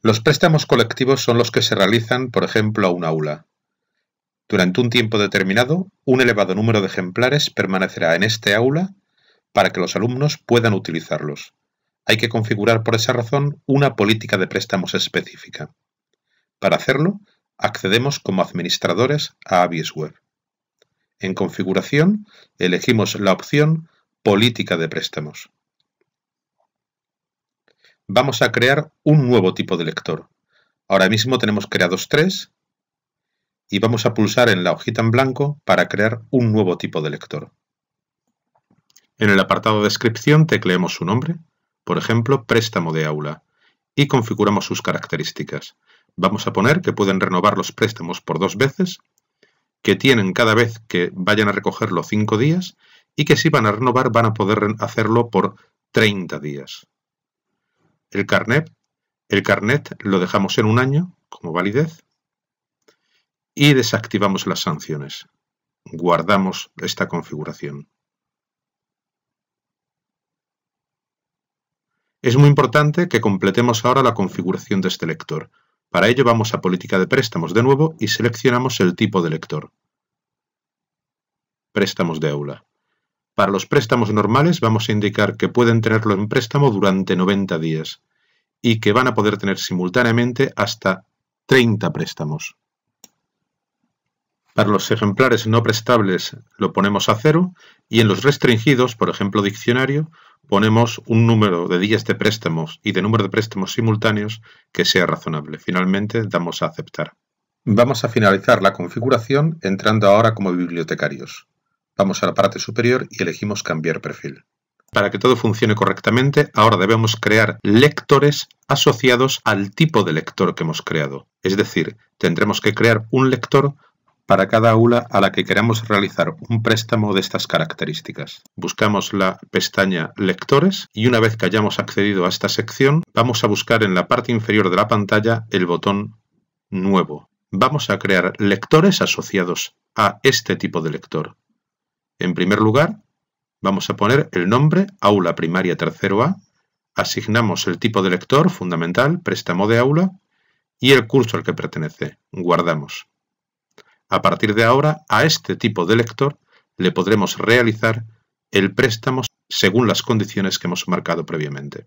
Los préstamos colectivos son los que se realizan, por ejemplo, a un aula. Durante un tiempo determinado, un elevado número de ejemplares permanecerá en este aula para que los alumnos puedan utilizarlos. Hay que configurar por esa razón una política de préstamos específica. Para hacerlo, accedemos como administradores a Avis Web. En configuración, elegimos la opción Política de préstamos vamos a crear un nuevo tipo de lector. Ahora mismo tenemos creados tres y vamos a pulsar en la hojita en blanco para crear un nuevo tipo de lector. En el apartado de descripción tecleemos su nombre, por ejemplo, préstamo de aula, y configuramos sus características. Vamos a poner que pueden renovar los préstamos por dos veces, que tienen cada vez que vayan a recogerlo cinco días y que si van a renovar van a poder hacerlo por 30 días el carnet. El carnet lo dejamos en un año como validez y desactivamos las sanciones. Guardamos esta configuración. Es muy importante que completemos ahora la configuración de este lector. Para ello vamos a Política de préstamos de nuevo y seleccionamos el tipo de lector. Préstamos de aula. Para los préstamos normales vamos a indicar que pueden tenerlo en préstamo durante 90 días y que van a poder tener simultáneamente hasta 30 préstamos. Para los ejemplares no prestables lo ponemos a cero y en los restringidos, por ejemplo diccionario, ponemos un número de días de préstamos y de número de préstamos simultáneos que sea razonable. Finalmente damos a aceptar. Vamos a finalizar la configuración entrando ahora como bibliotecarios. Vamos a la parte superior y elegimos cambiar perfil. Para que todo funcione correctamente, ahora debemos crear lectores asociados al tipo de lector que hemos creado. Es decir, tendremos que crear un lector para cada aula a la que queramos realizar un préstamo de estas características. Buscamos la pestaña Lectores y una vez que hayamos accedido a esta sección, vamos a buscar en la parte inferior de la pantalla el botón Nuevo. Vamos a crear lectores asociados a este tipo de lector. En primer lugar, vamos a poner el nombre aula primaria tercero A, asignamos el tipo de lector fundamental, préstamo de aula, y el curso al que pertenece, guardamos. A partir de ahora, a este tipo de lector le podremos realizar el préstamo según las condiciones que hemos marcado previamente.